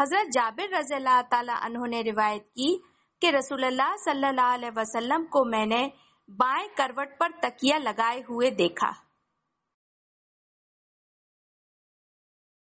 हजरत जाबिर रजील्ला तु ने रिवायत की कि रसूलुल्लाह सल्लल्लाहु अलैहि वसल्लम को मैंने बाएं करवट पर तकिया लगाए हुए देखा